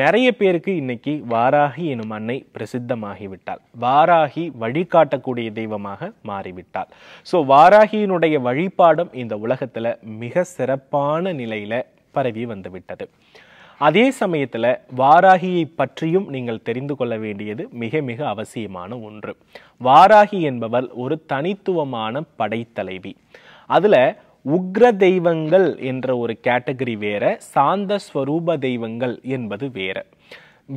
நிறைய பேருக்கு இன்னைக்கு வாராகி எனும் அன்னை பிரசித்தமாகிவிட்டாள் வாராகி வழிகாட்டக்கூடிய தெய்வமாக மாறிவிட்டாள் ஸோ வாராகியினுடைய வழிபாடும் இந்த உலகத்தில் மிக சிறப்பான நிலையில் பரவி வந்துவிட்டது அதே சமயத்தில் வாராகியை பற்றியும் நீங்கள் தெரிந்து கொள்ள வேண்டியது மிக மிக அவசியமான ஒன்று வாராகி என்பவர் ஒரு தனித்துவமான படைத்தலைவி அதில் உக்ர தெய்வங்கள் என்ற ஒரு கேட்டகரி வேற சாந்த ஸ்வரூப தெய்வங்கள் என்பது வேற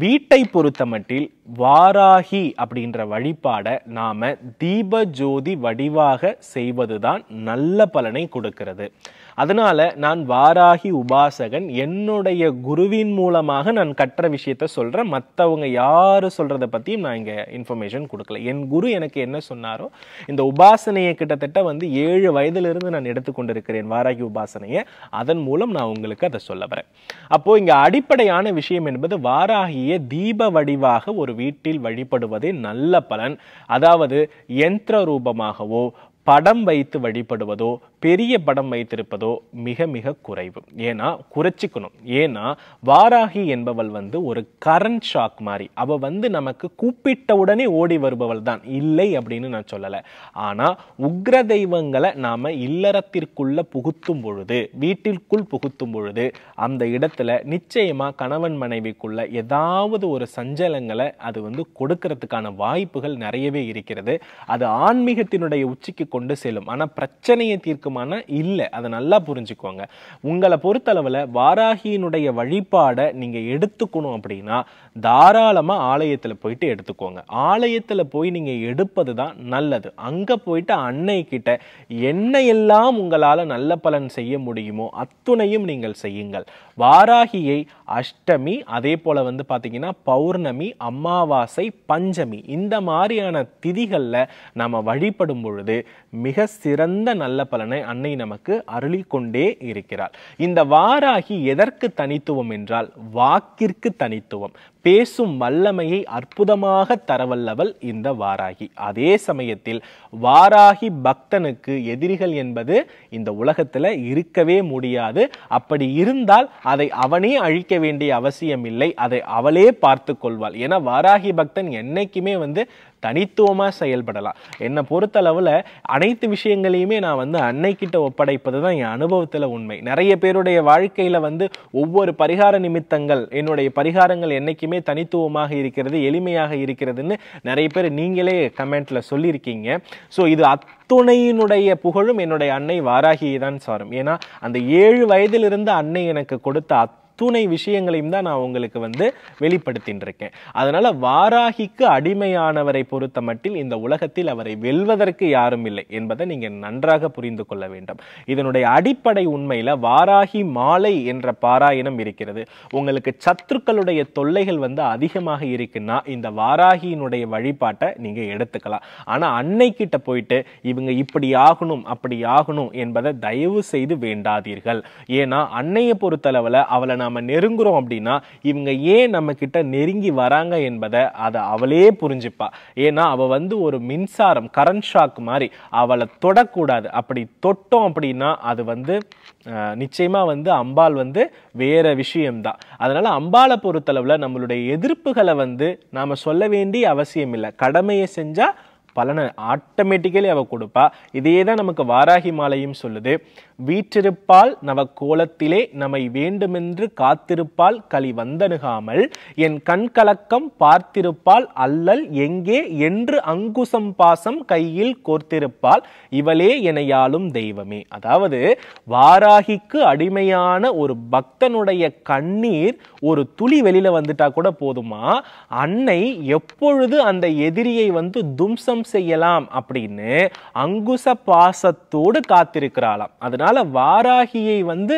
வீட்டை பொறுத்தமட்டில் வாராகி அப்படின்ற வழிபாடை நாம தீப ஜோதி வடிவாக செய்வதுதான் நல்ல பலனை கொடுக்கிறது அதனால் நான் வாராகி உபாசகன் என்னுடைய குருவின் மூலமாக நான் கற்ற விஷயத்த சொல்கிறேன் மற்றவங்க யார் சொல்கிறத பற்றியும் நான் இங்கே இன்ஃபர்மேஷன் கொடுக்கல என் குரு எனக்கு என்ன சொன்னாரோ இந்த உபாசனையை கிட்டத்தட்ட வந்து ஏழு வயதிலிருந்து நான் எடுத்துக்கொண்டிருக்கிறேன் வாராகி உபாசனையை அதன் மூலம் நான் உங்களுக்கு அதை சொல்ல வரேன் அப்போது இங்கே அடிப்படையான விஷயம் என்பது வாராகிய தீப வடிவாக ஒரு வீட்டில் வழிபடுவதே நல்ல பலன் அதாவது யந்திர ரூபமாகவோ படம் வைத்து வழிபடுவதோ பெரிய படம் வைத்திருப்பதோ மிக மிக குறைவு ஏன்னா குறைச்சிக்கணும் ஏன்னா வாராகி என்பவள் வந்து ஒரு கரண்ட் ஷாக் மாதிரி அவள் வந்து நமக்கு கூப்பிட்ட உடனே ஓடி வருபவள் தான் இல்லை அப்படின்னு நான் சொல்லலை ஆனால் உக்ர தெய்வங்களை நாம் இல்லறத்திற்குள்ள புகுத்தும் பொழுது வீட்டிற்குள் புகுத்தும் பொழுது அந்த இடத்துல நிச்சயமாக கணவன் மனைவிக்குள்ள ஏதாவது ஒரு சஞ்சலங்களை அது வந்து கொடுக்கறதுக்கான வாய்ப்புகள் நிறையவே இருக்கிறது அது ஆன்மீகத்தினுடைய உச்சிக்கு கொண்டு கொண்டு செல்லும் ஆனால் பிரச்சனையை தீர்க்குமானா இல்லை அதை நல்லா புரிஞ்சுக்கோங்க உங்களை பொறுத்தளவில் வாராகியினுடைய வழிபாடை நீங்கள் எடுத்துக்கணும் அப்படின்னா தாராளமாக ஆலயத்தில் போயிட்டு எடுத்துக்கோங்க ஆலயத்தில் போய் நீங்கள் எடுப்பது தான் நல்லது அங்கே போயிட்டு அன்னை கிட்ட என்ன எல்லாம் உங்களால் நல்ல பலன் செய்ய முடியுமோ அத்துணையும் நீங்கள் செய்யுங்கள் வாராகியை அஷ்டமி அதே போல் வந்து பார்த்தீங்கன்னா பௌர்ணமி அமாவாசை பஞ்சமி இந்த மாதிரியான திதிகளில் நம்ம வழிபடும் பொழுது மிக சிறந்த நல்ல பலனை அன்னை நமக்கு அருளி கொண்டே இருக்கிறார் இந்த வாராகி எதற்கு தனித்துவம் என்றால் வாக்கிற்கு தனித்துவம் பேசும் வல்லமையை அற்புதமாக தரவல்லவள் இந்த வாராகி அதே சமயத்தில் வாராகி பக்தனுக்கு எதிரிகள் என்பது இந்த உலகத்தில் இருக்கவே முடியாது அப்படி இருந்தால் அதை அவனே அழிக்க வேண்டிய அவசியம் இல்லை அதை அவளே பார்த்து கொள்வாள் ஏன்னா வாராகி பக்தன் என்னைக்குமே வந்து தனித்துவமாக செயல்படலாம் என்னை பொறுத்தளவில் அனைத்து விஷயங்களையுமே நான் வந்து அன்னைக்கிட்ட ஒப்படைப்பது தான் என் அனுபவத்தில் உண்மை நிறைய பேருடைய வாழ்க்கையில் வந்து ஒவ்வொரு பரிகார நிமித்தங்கள் என்னுடைய பரிகாரங்கள் என்றைக்குமே தனித்துவமாக இருக்கிறது எளிமையாக இருக்கிறதுன்னு நிறைய பேர் நீங்களே கமெண்ட்டில் சொல்லியிருக்கீங்க ஸோ இது அத்துணையினுடைய புகழும் என்னுடைய அன்னை வாராகியை தான் சாரும் ஏன்னா அந்த ஏழு வயதிலிருந்து அன்னை எனக்கு கொடுத்த அத் துணை விஷயங்களையும் தான் நான் உங்களுக்கு வந்து வெளிப்படுத்தின்னு இருக்கேன் அதனால் வாராகிக்கு அடிமையானவரை பொறுத்த மட்டில் இந்த உலகத்தில் அவரை வெல்வதற்கு யாரும் இல்லை என்பதை நீங்கள் நன்றாக புரிந்து கொள்ள வேண்டும் இதனுடைய அடிப்படை உண்மையில் வாராகி மாலை என்ற பாராயணம் இருக்கிறது உங்களுக்கு சத்துருக்களுடைய தொல்லைகள் வந்து அதிகமாக இருக்குன்னா இந்த வாராகியினுடைய வழிபாட்டை நீங்கள் எடுத்துக்கலாம் ஆனால் அன்னைக்கிட்ட போயிட்டு இவங்க இப்படி ஆகணும் அப்படி ஆகணும் என்பதை தயவு செய்து வேண்டாதீர்கள் ஏன்னா அன்னையை பொறுத்தளவில் அவளை நாம் நம்ம நெருங்குறோம் அப்படின்னா இவங்க ஏன் நம்ம கிட்ட நெருங்கி வராங்க என்பதை அதை அவளே புரிஞ்சுப்பா ஏன்னா அவள் வந்து ஒரு மின்சாரம் கரண்ட் ஷாக் மாதிரி அவளை தொடக்கூடாது அப்படி தொட்டோம் அப்படின்னா அது வந்து நிச்சயமாக வந்து அம்பாள் வந்து வேற விஷயம்தான் அதனால் அம்பாளை பொறுத்தளவில் நம்மளுடைய எதிர்ப்புகளை வந்து நாம் சொல்ல வேண்டிய அவசியம் இல்லை கடமையை செஞ்சால் பலனை ஆட்டோமேட்டிக்கலி அவள் கொடுப்பா இதையே தான் நமக்கு வாராகி மாலையும் சொல்லுது வீற்றிருப்பால் நவ கோலத்திலே நம்மை வேண்டுமென்று காத்திருப்பால் களி வந்தனுகாமல் என் கண்கலக்கம் கலக்கம் பார்த்திருப்பால் அல்லல் எங்கே என்று அங்குசம் பாசம் கையில் கோர்த்திருப்பால் இவளே எனையாலும் தெய்வமே அதாவது வாராகிக்கு அடிமையான ஒரு பக்தனுடைய கண்ணீர் ஒரு துளி வெளியில வந்துட்டா கூட போதுமா அன்னை எப்பொழுது அந்த எதிரியை வந்து தும்சம் நிச்சயம் செய்யலாம் அப்படின்னு அங்குச பாசத்தோடு காத்திருக்கிறாளாம் அதனால வாராகியை வந்து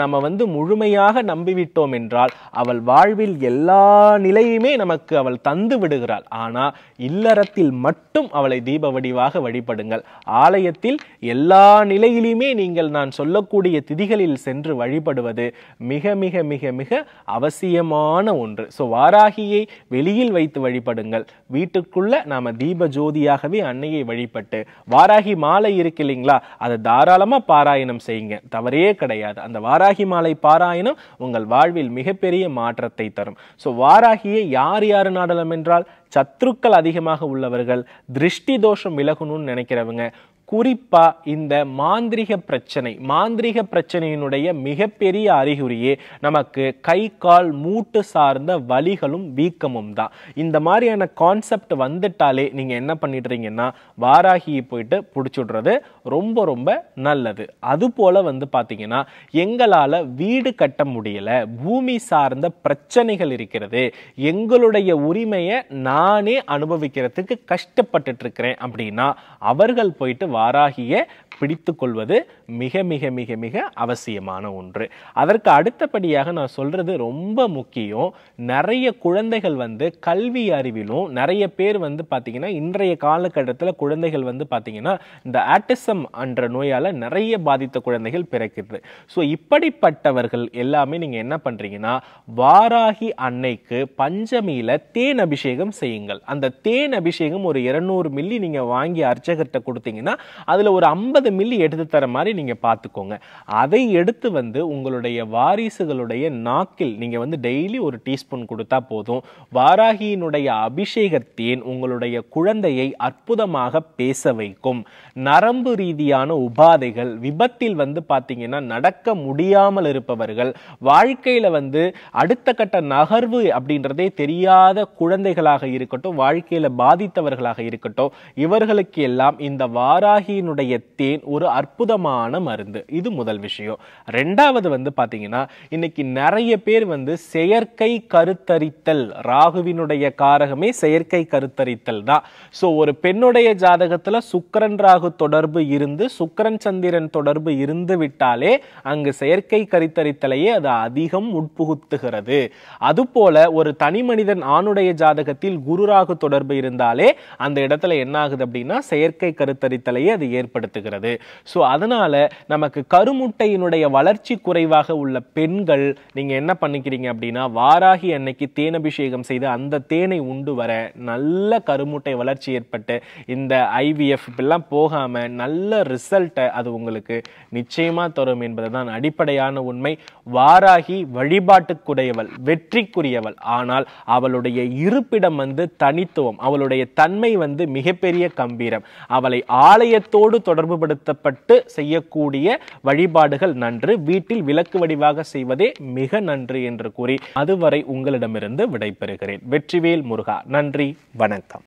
நம்ம வந்து முழுமையாக நம்பிவிட்டோம் என்றால் அவள் வாழ்வில் எல்லா நிலையுமே நமக்கு அவள் தந்து விடுகிறாள் ஆனால் இல்லறத்தில் மட்டும் அவளை தீப வடிவாக வழிபடுங்கள் ஆலயத்தில் எல்லா நிலையிலுமே நீங்கள் நான் சொல்லக்கூடிய திதிகளில் சென்று வழிபடுவது மிக மிக மிக மிக அவசியமான ஒன்று ஸோ வாராகியை வெளியில் வைத்து வழிபடுங்கள் வீட்டுக்குள்ள நாம் தீப ஜோதியாகவே அன்னையை வழிபட்டு வாராகி மாலை இருக்கு இல்லைங்களா அதை தாராளமாக பாராயணம் செய்யுங்க தவறே கிடையாது அந்த வாராகி மாலை பாராயணம் உங்கள் வாழ்வில் மிகப்பெரிய மாற்றத்தை தரும் ஸோ வாராகியை யார் யார் நாடலம் என்றால் சத்துருக்கள் அதிகமாக உள்ளவர்கள் திருஷ்டி தோஷம் விலகணும்னு நினைக்கிறவங்க குறிப்பாக இந்த மாந்திரிக பிரச்சனை மாந்திரிக பிரச்சனையினுடைய மிகப்பெரிய அறிகுறியே நமக்கு கை கால் மூட்டு சார்ந்த வலிகளும் வீக்கமும் தான் இந்த மாதிரியான கான்செப்ட் வந்துட்டாலே நீங்கள் என்ன பண்ணிடுறீங்கன்னா வாராகியை போயிட்டு பிடிச்சிடுறது ரொம்ப ரொம்ப நல்லது அதுபோல் வந்து பார்த்தீங்கன்னா எங்களால் வீடு கட்ட முடியல பூமி சார்ந்த பிரச்சனைகள் இருக்கிறது எங்களுடைய உரிமையை நானே அனுபவிக்கிறதுக்கு கஷ்டப்பட்டுட்டு இருக்கிறேன் அப்படின்னா அவர்கள் போயிட்டு வாராகிய பிடித்து கொள்வது மிக மிக மிக மிக அவசியமான ஒன்று அதற்கு அடுத்தபடியாக நான் சொல்றது ரொம்ப முக்கியம் நிறைய குழந்தைகள் வந்து கல்வி அறிவிலும் நிறைய பேர் வந்து பார்த்தீங்கன்னா இன்றைய காலகட்டத்தில் குழந்தைகள் வந்து பார்த்தீங்கன்னா இந்த ஆட்டிசம் என்ற நோயால் நிறைய பாதித்த குழந்தைகள் பிறக்கிறது ஸோ இப்படிப்பட்டவர்கள் எல்லாமே நீங்கள் என்ன பண்ணுறீங்கன்னா வாராகி அன்னைக்கு பஞ்சமியில் தேன் அபிஷேகம் செய்யுங்கள் அந்த தேன் அபிஷேகம் ஒரு இருநூறு மில்லி நீங்கள் வாங்கி அர்ச்சகர்கிட்ட கொடுத்தீங்கன்னா அதில் ஒரு ஐம்பது மில்லி எடுத்து தர மாதிரி நீங்கள் பார்த்துக்கோங்க அதை எடுத்து வந்து உங்களுடைய வாரிசுகளுடைய நாக்கில் நீங்கள் வந்து டெய்லி ஒரு டீஸ்பூன் கொடுத்தா போதும் வாராகியினுடைய அபிஷேகத்தேன் உங்களுடைய குழந்தையை அற்புதமாக பேச வைக்கும் நரம்பு ரீதியான உபாதைகள் விபத்தில் வந்து பார்த்தீங்கன்னா நடக்க முடியாமல் இருப்பவர்கள் வாழ்க்கையில் வந்து அடுத்த கட்ட நகர்வு அப்படின்றதே தெரியாத குழந்தைகளாக இருக்கட்டும் வாழ்க்கையில் பாதித்தவர்களாக இருக்கட்டும் இவர்களுக்கு எல்லாம் இந்த வாரா ராகியினுடைய தேன் ஒரு அற்புதமான மருந்து இது முதல் விஷயம் ரெண்டாவது வந்து பார்த்தீங்கன்னா இன்னைக்கு நிறைய பேர் வந்து செயற்கை கருத்தரித்தல் ராகுவினுடைய காரகமே செயற்கை கருத்தரித்தல் தான் ஸோ ஒரு பெண்ணுடைய ஜாதகத்தில் சுக்கரன் ராகு தொடர்பு இருந்து சுக்கரன் சந்திரன் தொடர்பு இருந்து விட்டாலே அங்கு செயற்கை கருத்தரித்தலையே அது அதிகம் உட்புகுத்துகிறது அதுபோல ஒரு தனி மனிதன் ஆணுடைய ஜாதகத்தில் குரு ராகு தொடர்பு இருந்தாலே அந்த இடத்துல என்ன ஆகுது அப்படின்னா செயற்கை கருத்தரித்தலையே தாக்கத்தை அது ஏற்படுத்துகிறது ஸோ அதனால் நமக்கு கருமுட்டையினுடைய வளர்ச்சி குறைவாக உள்ள பெண்கள் நீங்கள் என்ன பண்ணிக்கிறீங்க அப்படின்னா வாராகி அன்னைக்கு தேனபிஷேகம் செய்து அந்த தேனை உண்டு வர நல்ல கருமுட்டை வளர்ச்சி ஏற்பட்டு இந்த ஐவிஎஃப் இப்பெல்லாம் போகாமல் நல்ல ரிசல்ட்டை அது உங்களுக்கு நிச்சயமாக தரும் என்பது தான் அடிப்படையான உண்மை வாராகி வழிபாட்டுக்குடையவள் வெற்றிக்குரியவள் ஆனால் அவளுடைய இருப்பிடம் வந்து தனித்துவம் அவளுடைய தன்மை வந்து மிகப்பெரிய கம்பீரம் அவளை ஆலை ஆலயத்தோடு தொடர்புபடுத்தப்பட்டு செய்யக்கூடிய வழிபாடுகள் நன்று வீட்டில் விளக்கு வடிவாக செய்வதே மிக நன்று என்று கூறி அதுவரை உங்களிடமிருந்து விடைபெறுகிறேன் வெற்றிவேல் முருகா நன்றி வணக்கம்